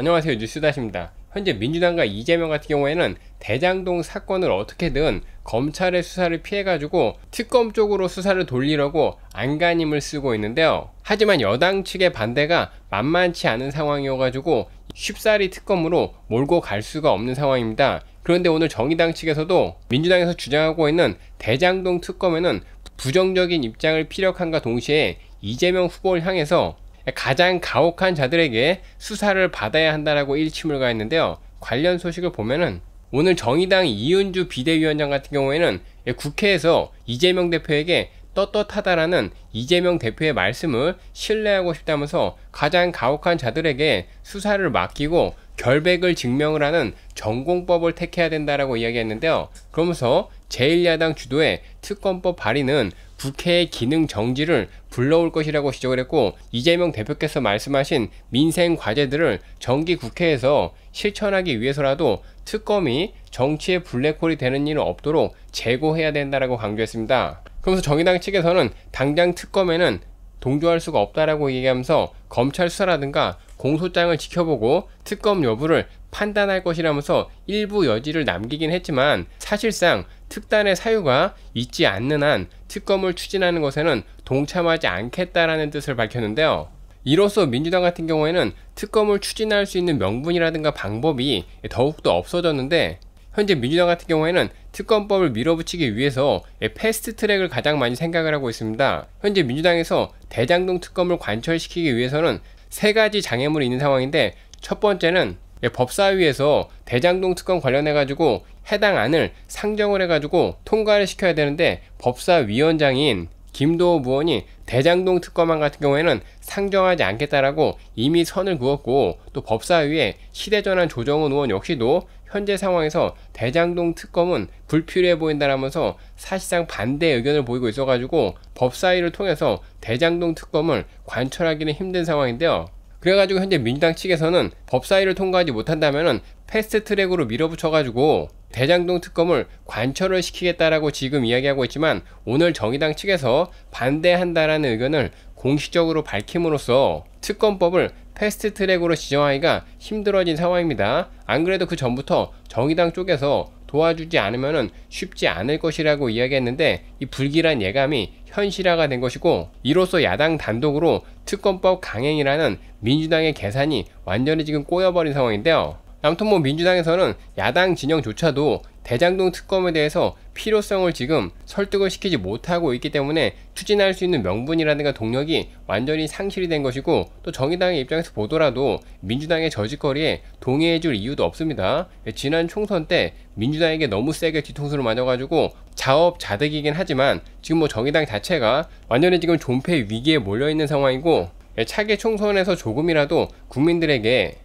안녕하세요 뉴스다십니다. 현재 민주당과 이재명 같은 경우에는 대장동 사건을 어떻게든 검찰의 수사를 피해가지고 특검 쪽으로 수사를 돌리려고 안간힘을 쓰고 있는데요. 하지만 여당 측의 반대가 만만치 않은 상황이어가지고 쉽사리 특검으로 몰고 갈 수가 없는 상황입니다. 그런데 오늘 정의당 측에서도 민주당에서 주장하고 있는 대장동 특검에는 부정적인 입장을 피력한과 동시에 이재명 후보를 향해서 가장 가혹한 자들에게 수사를 받아야 한다라고 일침을 가했는데요. 관련 소식을 보면은 오늘 정의당 이윤주 비대위원장 같은 경우에는 예, 국회에서 이재명 대표에게 떳떳하다라는 이재명 대표의 말씀을 신뢰하고 싶다면서 가장 가혹한 자들에게 수사를 맡기고 결백을 증명을 하는 전공법을 택해야 된다라고 이야기했는데요. 그러면서 제1야당 주도의 특검법 발의는 국회의 기능 정지를 불러올 것이라고 지적을 했고 이재명 대표께서 말씀하신 민생 과제들을 정기 국회에서 실천하기 위해서라도 특검이 정치의 블랙홀이 되는 일은 없도록 제고해야 된다라고 강조했습니다. 그러면서 정의당 측에서는 당장 특검에는 동조할 수가 없다라고 얘기하면서 검찰 수사라든가 공소장을 지켜보고 특검 여부를 판단할 것이라면서 일부 여지를 남기긴 했지만 사실상 특단의 사유가 있지 않는 한 특검을 추진하는 것에는 동참하지 않겠다라는 뜻을 밝혔는데요. 이로써 민주당 같은 경우에는 특검을 추진할 수 있는 명분이라든가 방법이 더욱더 없어졌는데 현재 민주당 같은 경우에는 특검법을 밀어붙이기 위해서 패스트 트랙을 가장 많이 생각을 하고 있습니다. 현재 민주당에서 대장동 특검을 관철시키기 위해서는 세 가지 장애물이 있는 상황인데 첫 번째는 예, 법사위에서 대장동 특검 관련해 가지고 해당 안을 상정을 해 가지고 통과를 시켜야 되는데 법사위원장인 김도호 무원이 대장동 특검안 같은 경우에는 상정하지 않겠다라고 이미 선을 그었고 또 법사위에 시대전환 조정은 의원 역시도 현재 상황에서 대장동 특검은 불필요해 보인다라면서 사실상 반대 의견을 보이고 있어가지고 법사위를 통해서 대장동 특검을 관철하기는 힘든 상황인데요. 그래가지고 현재 민주당 측에서는 법사위를 통과하지 못한다면은 패스트트랙으로 밀어붙여가지고 대장동 특검을 관철을 시키겠다라고 지금 이야기하고 있지만 오늘 정의당 측에서 반대한다라는 의견을 공식적으로 밝힘으로써 특검법을 패스트트랙으로 지정하기가 힘들어진 상황입니다. 안 그래도 그 전부터 정의당 쪽에서 도와주지 않으면 쉽지 않을 것이라고 이야기했는데 이 불길한 예감이 현실화가 된 것이고 이로써 야당 단독으로 특검법 강행이라는 민주당의 계산이 완전히 지금 꼬여버린 상황인데요. 아무튼 뭐 민주당에서는 야당 진영조차도 대장동 특검에 대해서 필요성을 지금 설득을 시키지 못하고 있기 때문에 추진할 수 있는 명분이라든가 동력이 완전히 상실이 된 것이고 또 정의당의 입장에서 보더라도 민주당의 저지거리에 동의해 줄 이유도 없습니다. 예, 지난 총선 때 민주당에게 너무 세게 뒤통수를 맞아가지고 자업자득이긴 하지만 지금 뭐 정의당 자체가 완전히 지금 존폐 위기에 몰려있는 상황이고 예, 차기 총선에서 조금이라도 국민들에게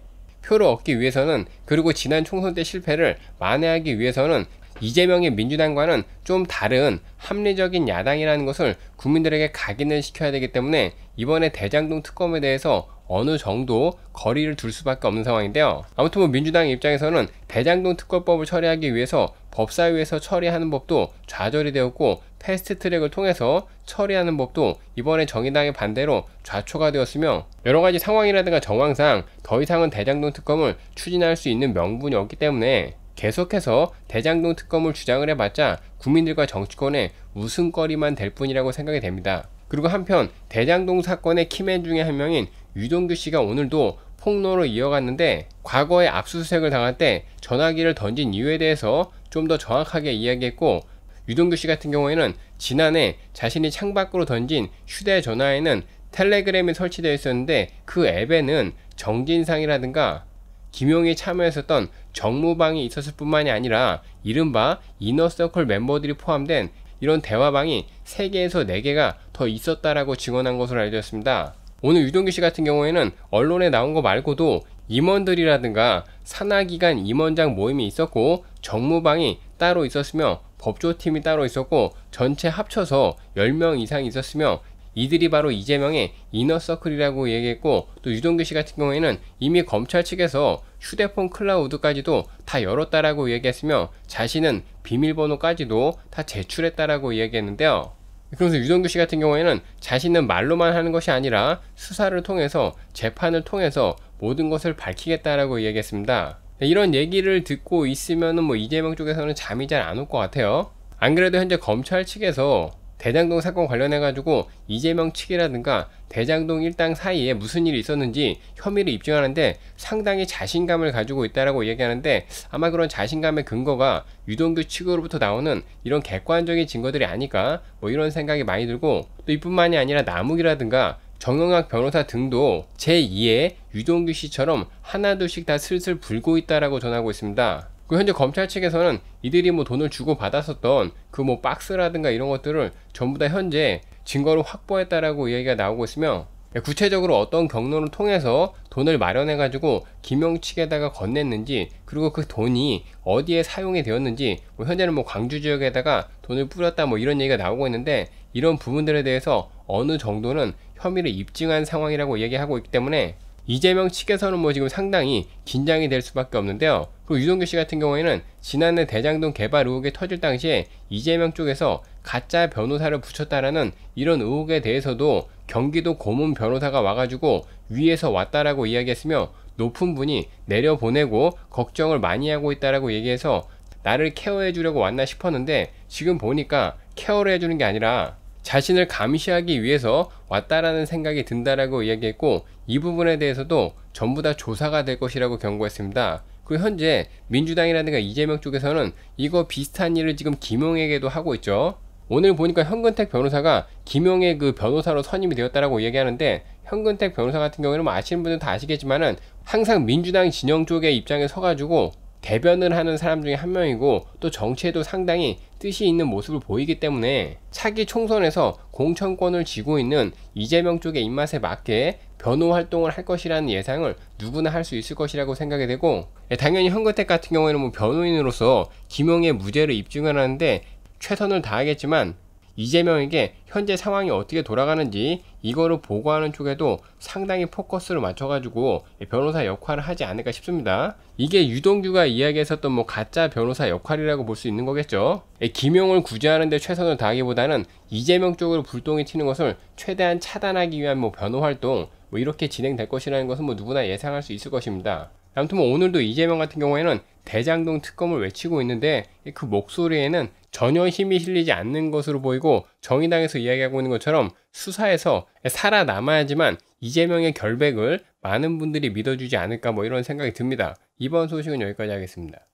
표를 얻기 위해서는 그리고 지난 총선 때 실패를 만회하기 위해서는 이재명의 민주당과는 좀 다른 합리적인 야당이라는 것을 국민들에게 각인을 시켜야 되기 때문에 이번에 대장동 특검에 대해서 어느 정도 거리를 둘 수밖에 없는 상황인데요. 아무튼 뭐 민주당 입장에서는 대장동 특검법을 처리하기 위해서 법사위에서 처리하는 법도 좌절이 되었고 패스트 트랙을 통해서 처리하는 법도 이번에 정의당의 반대로 좌초가 되었으며 여러 가지 상황이라든가 정황상 더 이상은 대장동 특검을 추진할 수 있는 명분이 없기 때문에 계속해서 대장동 특검을 주장을 해봤자 국민들과 정치권의 웃음거리만 될 뿐이라고 생각이 됩니다. 그리고 한편 대장동 사건의 키맨 중에 한 명인 유동규 씨가 오늘도 폭로로 이어갔는데 과거에 압수수색을 당할 때 전화기를 던진 이유에 대해서 좀 더 정확하게 이야기했고 유동규 씨 같은 경우에는 지난해 자신이 창밖으로 던진 휴대전화에는 텔레그램이 설치되어 있었는데 그 앱에는 정진상이라든가 김용이 참여했었던 정무방이 있었을 뿐만이 아니라 이른바 이너서클 멤버들이 포함된 이런 대화방이 3개에서 4개가 더 있었다라고 증언한 것으로 알려졌습니다. 오늘 유동규 씨 같은 경우에는 언론에 나온 거 말고도 임원들이라든가 산하기관 임원장 모임이 있었고 정무방이 따로 있었으며 법조팀이 따로 있었고 전체 합쳐서 10명 이상 있었으며 이들이 바로 이재명의 이너서클이라고 얘기했고 또 유동규 씨 같은 경우에는 이미 검찰 측에서 휴대폰 클라우드까지도 다 열었다라고 얘기했으며 자신은 비밀번호까지도 다 제출했다라고 얘기했는데요 그러면서 유동규 씨 같은 경우에는 자신은 말로만 하는 것이 아니라 수사를 통해서 재판을 통해서 모든 것을 밝히겠다라고 얘기했습니다 네, 이런 얘기를 듣고 있으면뭐 이재명 쪽에서는 잠이 잘 안 올 것 같아요. 안 그래도 현재 검찰 측에서 대장동 사건 관련해가지고 이재명 측이라든가 대장동 일당 사이에 무슨 일이 있었는지 혐의를 입증하는데 상당히 자신감을 가지고 있다라고 얘기하는데 아마 그런 자신감의 근거가 유동규 측으로부터 나오는 이런 객관적인 증거들이 아닐까 뭐 이런 생각이 많이 들고 또 이뿐만이 아니라 나무기라든가 정영학 변호사 등도 제2의 유동규 씨처럼 하나둘씩 다 슬슬 불고 있다라고 전하고 있습니다. 그 현재 검찰 측에서는 이들이 뭐 돈을 주고 받았었던 그 뭐 박스라든가 이런 것들을 전부 다 현재 증거로 확보했다라고 이야기가 나오고 있으며 예, 구체적으로 어떤 경로를 통해서 돈을 마련해 가지고 김용 측에다가 건넸는지 그리고 그 돈이 어디에 사용이 되었는지 뭐 현재는 뭐 광주 지역에다가 돈을 뿌렸다 뭐 이런 얘기가 나오고 있는데 이런 부분들에 대해서 어느 정도는 혐의를 입증한 상황이라고 얘기하고 있기 때문에 이재명 측에서는 뭐 지금 상당히 긴장이 될 수밖에 없는데요. 그리고 유동규 씨 같은 경우에는 지난해 대장동 개발 의혹이 터질 당시에 이재명 쪽에서 가짜 변호사를 붙였다라는 이런 의혹에 대해서도 경기도 고문 변호사가 와가지고 위에서 왔다라고 이야기했으며 높은 분이 내려보내고 걱정을 많이 하고 있다라고 얘기해서 나를 케어해 주려고 왔나 싶었는데 지금 보니까 케어를 해주는 게 아니라 자신을 감시하기 위해서 왔다라는 생각이 든다라고 이야기했고 이 부분에 대해서도 전부 다 조사가 될 것이라고 경고했습니다. 그리고 현재 민주당이라든가 이재명 쪽에서는 이거 비슷한 일을 지금 김용에게도 하고 있죠. 오늘 보니까 현근택 변호사가 김용의 그 변호사로 선임이 되었다라고 얘기하는데 현근택 변호사 같은 경우에는 뭐 아시는 분은 다 아시겠지만은 항상 민주당 진영 쪽의 입장에 서가지고 대변을 하는 사람 중에 한 명이고 또 정치에도 상당히 뜻이 있는 모습을 보이기 때문에 차기 총선에서 공천권을 쥐고 있는 이재명 쪽의 입맛에 맞게 변호 활동을 할 것이라는 예상을 누구나 할 수 있을 것이라고 생각이 되고 예, 당연히 현근택 같은 경우에는 뭐 변호인으로서 김용의 무죄를 입증하는데 을 최선을 다하겠지만 이재명에게 현재 상황이 어떻게 돌아가는지 이거를 보고하는 쪽에도 상당히 포커스를 맞춰가지고 변호사 역할을 하지 않을까 싶습니다. 이게 유동규가 이야기했었던 뭐 가짜 변호사 역할이라고 볼 수 있는 거겠죠. 예, 김용을 구제하는데 최선을 다하기보다는 이재명 쪽으로 불똥이 튀는 것을 최대한 차단하기 위한 뭐 변호 활동 뭐 이렇게 진행될 것이라는 것은 뭐 누구나 예상할 수 있을 것입니다. 아무튼 뭐 오늘도 이재명 같은 경우에는 대장동 특검을 외치고 있는데 그 목소리에는 전혀 힘이 실리지 않는 것으로 보이고 정의당에서 이야기하고 있는 것처럼 수사에서 살아남아야지만 이재명의 결백을 많은 분들이 믿어주지 않을까 뭐 이런 생각이 듭니다. 이번 소식은 여기까지 하겠습니다.